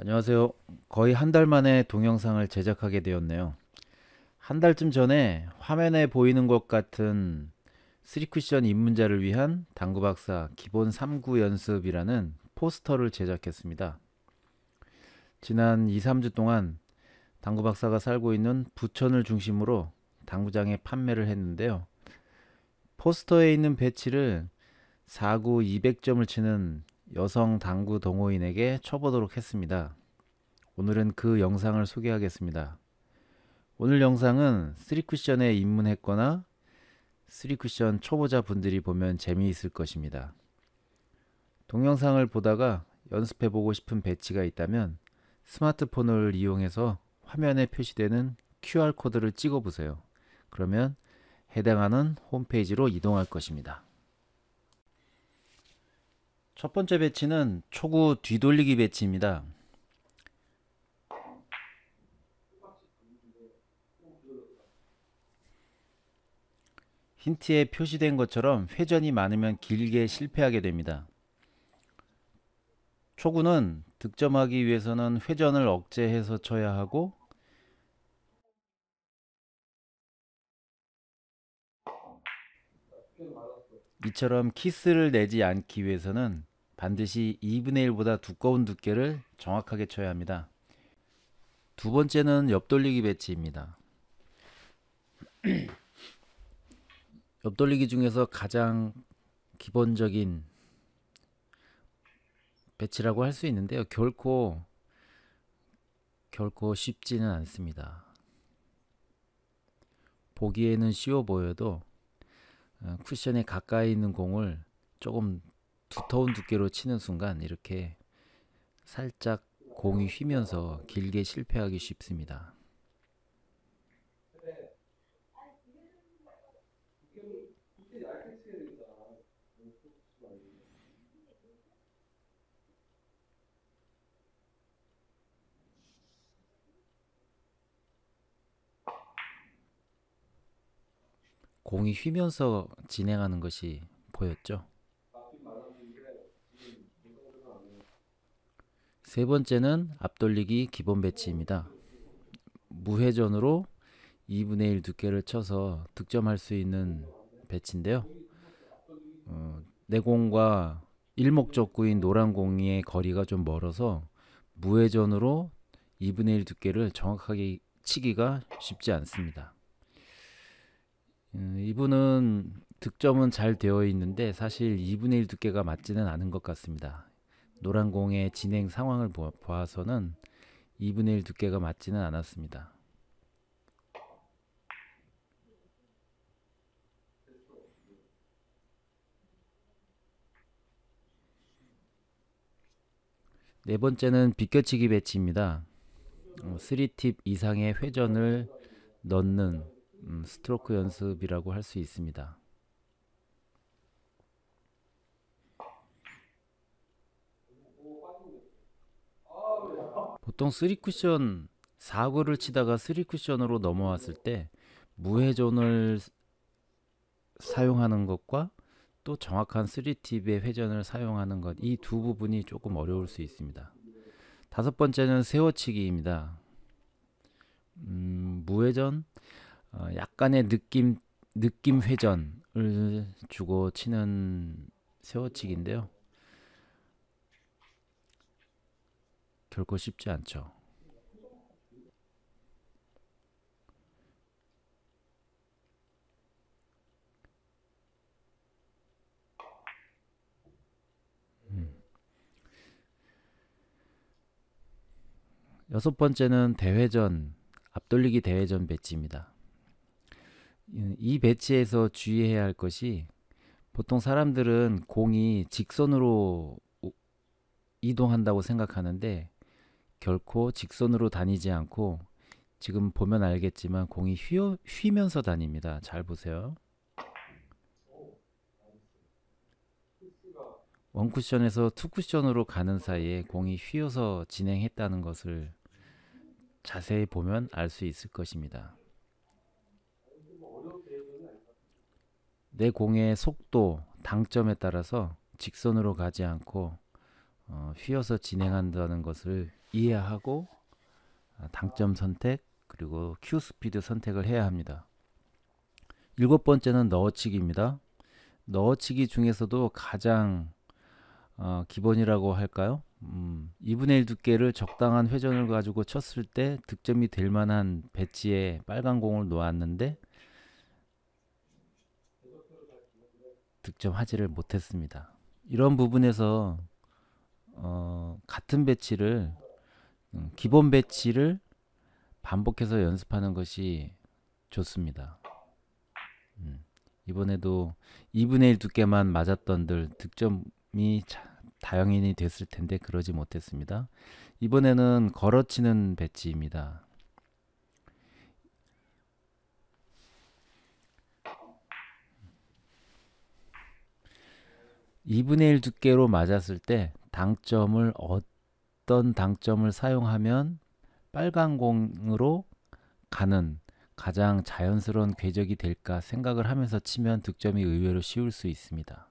안녕하세요. 거의 한 달 만에 동영상을 제작하게 되었네요. 한 달쯤 전에 화면에 보이는 것 같은 3쿠션 입문자를 위한 당구박사 기본 3구 연습이라는 포스터를 제작했습니다. 지난 2, 3주 동안 당구박사가 살고 있는 부천을 중심으로 당구장에 판매를 했는데요. 포스터에 있는 배치를 4구 200점을 치는 여성 당구 동호인에게 쳐보도록 했습니다. 오늘은 그 영상을 소개하겠습니다. 오늘 영상은 3쿠션에 입문했거나 3쿠션 초보자 분들이 보면 재미있을 것입니다. 동영상을 보다가 연습해보고 싶은 배치가 있다면 스마트폰을 이용해서 화면에 표시되는 QR코드를 찍어보세요. 그러면 해당하는 홈페이지로 이동할 것입니다. 첫 번째 배치는 초구 뒤돌리기 배치입니다. 힌트에 표시된 것처럼 회전이 많으면 길게 실패하게 됩니다. 초구는 득점하기 위해서는 회전을 억제해서 쳐야 하고 이처럼 키스를 내지 않기 위해서는 반드시 2분의 1보다 두꺼운 두께를 정확하게 쳐야 합니다. 두 번째는 옆돌리기 배치입니다. 옆돌리기 중에서 가장 기본적인 배치라고 할 수 있는데요. 결코 결코 쉽지는 않습니다. 보기에는 쉬워 보여도 어, 쿠션에 가까이 있는 공을 조금 두터운 두께로 치는 순간 이렇게 살짝 공이 휘면서 길게 실패하기 쉽습니다. 공이 휘면서 진행하는 것이 보였죠. 세 번째는 앞돌리기 기본 배치입니다. 무회전으로 2분의 1 두께를 쳐서 득점할 수 있는 배치인데요. 어, 내공과 일목적구인 노란 공의 거리가 좀 멀어서 무회전으로 2분의 1 두께를 정확하게 치기가 쉽지 않습니다. 음, 이분은 득점은 잘 되어 있는데 사실 2분의 1 두께가 맞지는 않은 것 같습니다. 노란 공의 진행 상황을 보아서는 2분의 1 두께가 맞지는 않았습니다. 네 번째는 비껴치기 배치입니다. 3팁 어, 이상의 회전을 넣는 음, 스트로크 연습이라고 할 수 있습니다. 보통 3쿠션 사고를 치다가 3쿠션으로 넘어왔을 때 무회전을 사용하는 것과 또 정확한 3팁의 회전을 사용하는 것 이 두 부분이 조금 어려울 수 있습니다. 다섯 번째는 세워치기입니다. 음, 무회전 어, 약간의 느낌 느낌 회전을 주고 치는 세워치기인데요. 결코 쉽지 않죠. 음. 여섯 번째는 대회전, 앞돌리기 대회전 배치입니다. 이 배치에서 주의해야 할 것이 보통 사람들은 공이 직선으로 이동한다고 생각하는데 결코 직선으로 다니지 않고 지금 보면 알겠지만 공이 휘어, 휘면서 다닙니다. 잘 보세요. 원쿠션에서 투쿠션으로 가는 사이에 공이 휘어서 진행했다는 것을 자세히 보면 알 수 있을 것입니다. 내 공의 속도, 당점에 따라서 직선으로 가지 않고 어, 휘어서 진행한다는 것을 이해하고 아, 당점 선택 그리고 큐 스피드 선택을 해야 합니다. 일곱 번째는 넣어치기입니다. 넣어치기 중에서도 가장 어, 기본이라고 할까요? 음, 2분의 1 두께를 적당한 회전을 가지고 쳤을 때 득점이 될 만한 배치에 빨간 공을 놓았는데 득점하지를 못했습니다. 이런 부분에서 어, 같은 배치를 음, 기본 배치를 반복해서 연습하는 것이 좋습니다. 음, 이번에도 2분의 1 두께만 맞았던들 득점이 자, 다영인이 됐을 텐데 그러지 못했습니다. 이번에는 걸어치는 배치입니다. (2분의 1) 두께로 맞았을 때 당점을 어떤 당점을 사용하면 빨간 공으로 가는 가장 자연스러운 궤적이 될까 생각을 하면서 치면 득점이 의외로 쉬울 수 있습니다.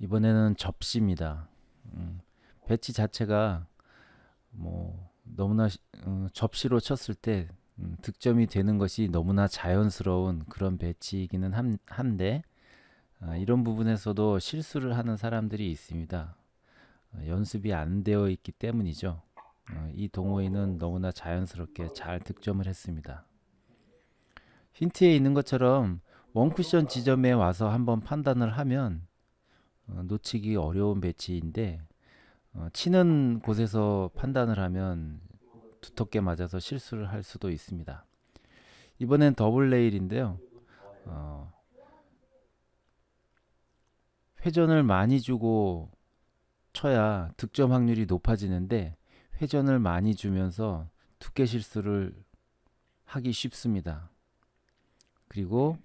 이번에는 접시입니다. 음, 배치 자체가 뭐 너무나 시, 음, 접시로 쳤을 때 음, 득점이 되는 것이 너무나 자연스러운 그런 배치이기는 한, 한데 아, 이런 부분에서도 실수를 하는 사람들이 있습니다. 어, 연습이 안 되어 있기 때문이죠. 어, 이 동호인은 너무나 자연스럽게 잘 득점을 했습니다. 힌트에 있는 것처럼 원쿠션 지점에 와서 한번 판단을 하면 어, 놓치기 어려운 배치인데 어, 치는 곳에서 판단을 하면 두텁게 맞아서 실수를 할 수도 있습니다. 이번엔 더블 레일인데요. 어, 회전을 많이 주고 쳐야 득점 확률이 높아지는데 회전을 많이 주면서 두께 실수를 하기 쉽습니다. 그리고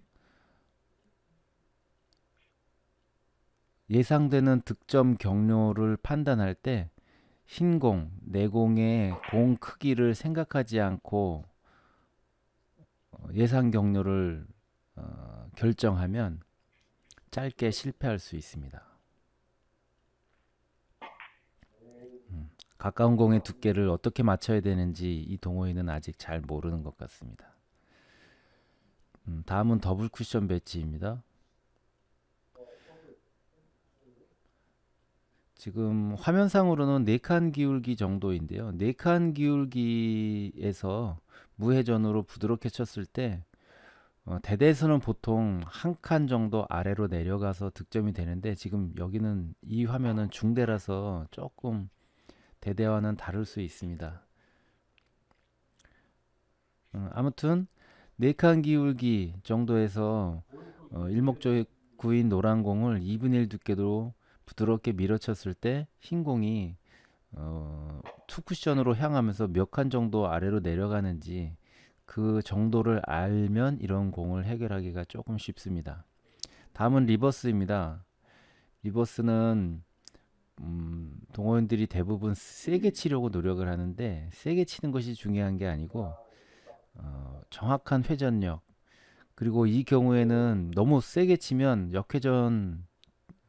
예상되는 득점 경로를 판단할 때 흰공, 내공의 공 크기를 생각하지 않고 어, 예상 경로를 어, 결정하면 짧게 실패할 수 있습니다. 음, 가까운 공의 두께를 어떻게 맞춰야 되는지 이 동호인은 아직 잘 모르는 것 같습니다. 음, 다음은 더블 쿠션 배치입니다. 지금 화면상으로는 네 칸 기울기 정도인데요. 네 칸 기울기에서 무회전으로 부드럽게 쳤을 때 어, 대대에서는 보통 한 칸 정도 아래로 내려가서 득점이 되는데 지금 여기는 이 화면은 중대라서 조금 대대와는 다를 수 있습니다. 어, 아무튼 네 칸 기울기 정도에서 어, 일목조의구인 노란 공을 2분의 1 두께로 부드럽게 밀어쳤을 때 흰 공이 어, 투 쿠션으로 향하면서 몇 칸 정도 아래로 내려가는지 그 정도를 알면 이런 공을 해결하기가 조금 쉽습니다. 다음은 리버스입니다. 리버스는 음, 동호인들이 대부분 세게 치려고 노력을 하는데 세게 치는 것이 중요한 게 아니고 어, 정확한 회전력 그리고 이 경우에는 너무 세게 치면 역회전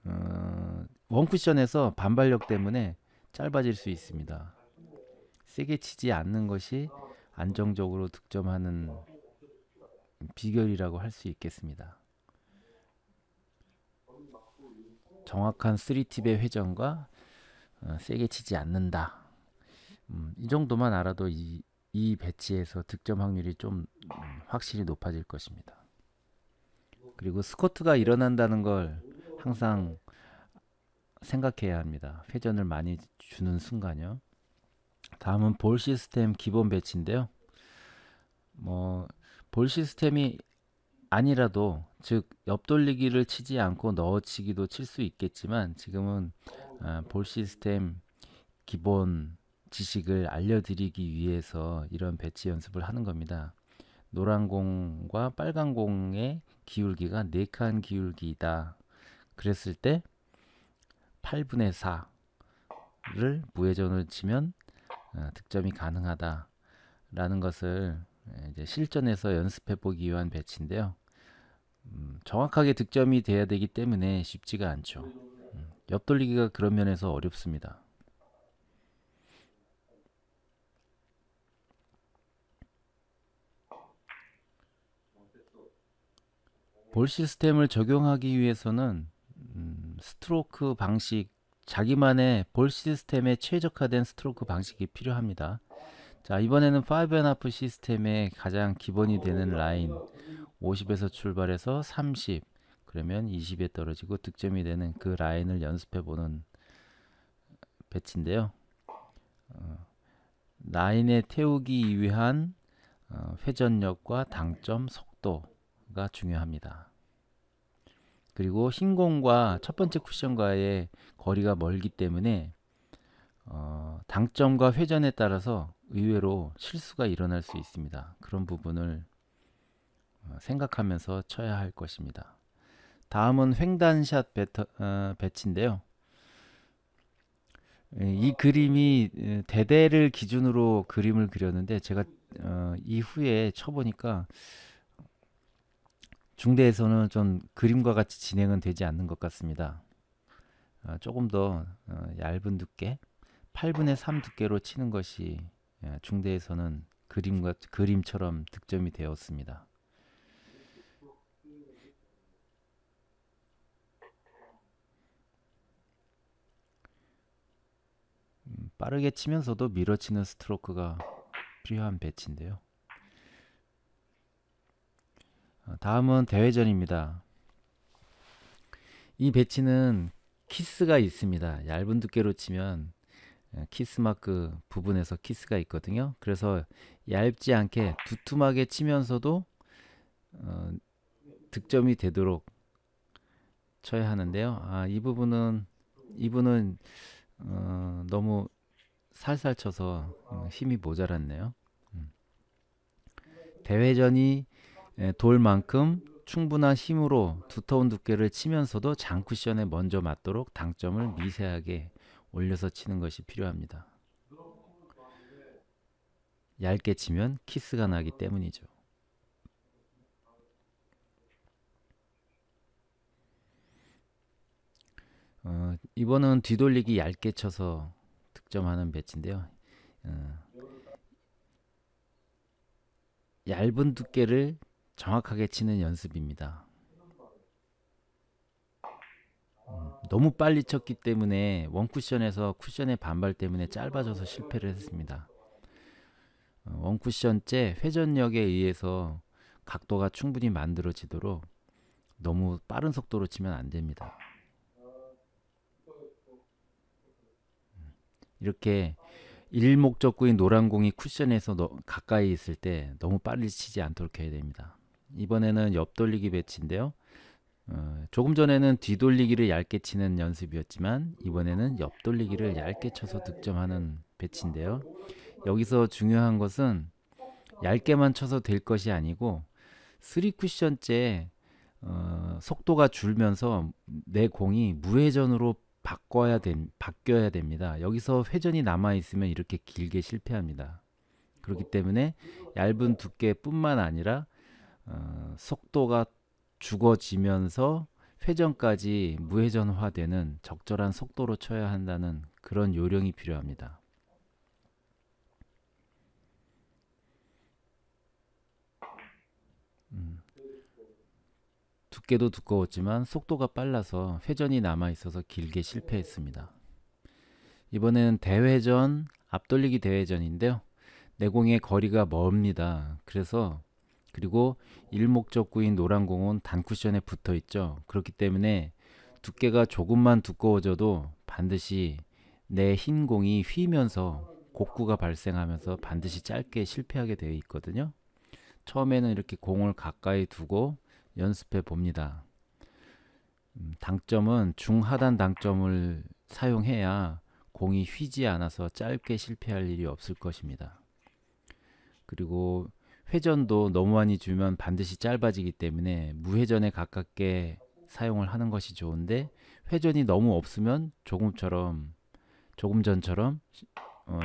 어, 원쿠션에서 반발력 때문에 짧아질 수 있습니다. 세게 치지 않는 것이 안정적으로 득점하는 비결이라고 할 수 있겠습니다. 정확한 3팁의 회전과 어, 세게 치지 않는다. 음, 이 정도만 알아도 이, 이 배치에서 득점 확률이 좀 음, 확실히 높아질 것입니다. 그리고 스쿼트가 일어난다는 걸 항상 생각해야 합니다. 회전을 많이 주는 순간요. 다음은 볼 시스템 기본 배치인데요. 뭐 볼 시스템이 아니라도 즉 옆돌리기를 치지 않고 넣어치기도 칠 수 있겠지만 지금은 아, 볼 시스템 기본 지식을 알려드리기 위해서 이런 배치 연습을 하는 겁니다. 노란 공과 빨간 공의 기울기가 네칸기울기다 그랬을 때 8분의 4를 무회전으로 치면 어, 득점이 가능하다라는 것을 예, 이제 실전에서 연습해 보기 위한 배치인데요. 음, 정확하게 득점이 돼야 되기 때문에 쉽지가 않죠. 음, 옆돌리기가 그런 면에서 어렵습니다. 볼 시스템을 적용하기 위해서는 음, 스트로크 방식 자기만의 볼 시스템에 최적화된 스트로크 방식이 필요합니다. 자 이번에는 5&하프 시스템의 가장 기본이 되는 라인 50에서 출발해서 30 그러면 20에 떨어지고 득점이 되는 그 라인을 연습해보는 배치인데요. 어, 라인에 태우기 위한 어, 회전력과 당점, 속도가 중요합니다. 그리고 흰공과 첫 번째 쿠션과의 거리가 멀기 때문에 어, 당점과 회전에 따라서 의외로 실수가 일어날 수 있습니다. 그런 부분을 어, 생각하면서 쳐야 할 것입니다. 다음은 횡단샷 배터, 어, 배치인데요. 예, 이 그림이 어, 대대를 기준으로 그림을 그렸는데 제가 어, 이후에 쳐보니까 중대에서는 좀 그림과 같이 진행은 되지 않는 것 같습니다. 어, 조금 더 어, 얇은 두께, 8분의 3 두께로 치는 것이 예, 중대에서는 그림과 그림처럼 득점이 되었습니다. 음, 빠르게 치면서도 밀어치는 스트로크가 필요한 배치인데요. 어, 다음은 대회전입니다. 이 배치는 키스가 있습니다. 얇은 두께로 치면 예, 키스마크 부분에서 키스가 있거든요. 그래서 얇지 않게 두툼하게 치면서도 어, 득점이 되도록 쳐야 하는데요. 아, 이 부분은 이분은 어, 너무 살살 쳐서 어, 힘이 모자랐네요. 음. 대회전이 예, 돌만큼 충분한 힘으로 두터운 두께를 치면서도 장쿠션에 먼저 맞도록 당점을 미세하게 올려서 치는 것이 필요합니다. 얇게 치면 키스가 나기 때문이죠. 어, 이번은 뒤돌리기 얇게 쳐서 득점하는 배치인데요. 어, 얇은 두께를 정확하게 치는 연습입니다. 음, 너무 빨리 쳤기 때문에 원쿠션에서 쿠션의 반발 때문에 짧아져서 실패를 했습니다. 어, 원쿠션째 회전력에 의해서 각도가 충분히 만들어지도록 너무 빠른 속도로 치면 안 됩니다. 음, 이렇게 일목적구인 노란 공이 쿠션에서 가까이 있을 때 너무 빨리 치지 않도록 해야 됩니다. 이번에는 옆돌리기 배치인데요. 어, 조금 전에는 뒤돌리기를 얇게 치는 연습이었지만 이번에는 옆돌리기를 얇게 쳐서 득점하는 배치인데요. 여기서 중요한 것은 얇게만 쳐서 될 것이 아니고 3쿠션째 어, 속도가 줄면서 내 공이 무회전으로 바꿔야 된, 바뀌어야 됩니다. 여기서 회전이 남아 있으면 이렇게 길게 실패합니다. 그렇기 때문에 얇은 두께뿐만 아니라 어, 속도가 죽어지면서 회전까지 무회전화되는 적절한 속도로 쳐야 한다는 그런 요령이 필요합니다. 음. 두께도 두꺼웠지만 속도가 빨라서 회전이 남아 있어서 길게 실패했습니다. 이번에는 대회전, 앞돌리기 대회전인데요. 내공의 거리가 멉니다. 그래서 그리고 일목적구인 노란 공은 단쿠션에 붙어 있죠. 그렇기 때문에 두께가 조금만 두꺼워져도 반드시 내 흰 공이 휘면서 곡구가 발생하면서 반드시 짧게 실패하게 되어 있거든요. 처음에는 이렇게 공을 가까이 두고 연습해 봅니다. 음, 당점은 중하단 당점을 사용해야 공이 휘지 않아서 짧게 실패할 일이 없을 것입니다. 그리고 회전도 너무 많이 주면 반드시 짧아지기 때문에 무회전에 가깝게 사용을 하는 것이 좋은데 회전이 너무 없으면 조금처럼 조금 전처럼 어,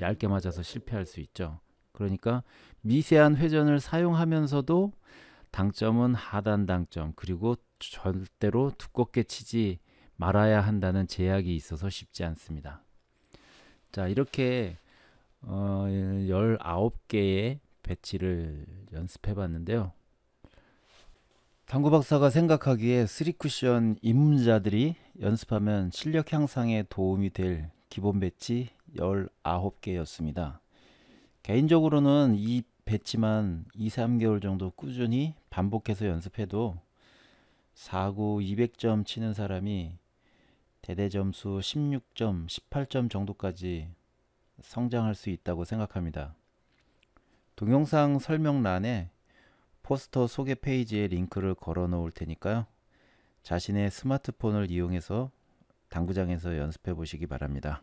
얇게 맞아서 실패할 수 있죠. 그러니까 미세한 회전을 사용하면서도 당점은 하단 당점 그리고 절대로 두껍게 치지 말아야 한다는 제약이 있어서 쉽지 않습니다. 자 이렇게 어, 19개의 배치를 연습해 봤는데요. 당구 박사가 생각하기에 쓰쿠션 입문자들이 연습하면 실력 향상에 도움이 될 기본 배치 19개였습니다. 개인적으로는 이 배치만 2, 3개월 정도 꾸준히 반복해서 연습해도 4구 200점 치는 사람이 대대 점수 16점, 18점 정도까지 성장할 수 있다고 생각합니다. 동영상 설명란에 포스터 소개 페이지에 링크를 걸어 놓을 테니까요. 자신의 스마트폰을 이용해서 당구장에서 연습해 보시기 바랍니다.